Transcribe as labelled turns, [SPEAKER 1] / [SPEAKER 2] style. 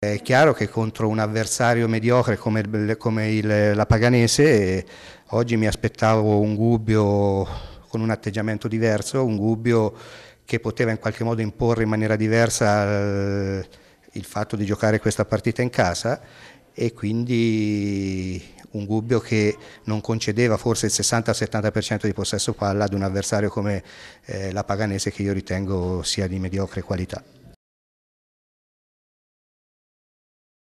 [SPEAKER 1] È chiaro che contro un avversario mediocre come, come il, la Paganese oggi mi aspettavo un Gubbio con un atteggiamento diverso, un Gubbio che poteva in qualche modo imporre in maniera diversa eh, il fatto di giocare questa partita in casa e quindi un Gubbio che non concedeva forse il 60-70% di possesso palla ad un avversario come eh, la Paganese che io ritengo sia di mediocre qualità.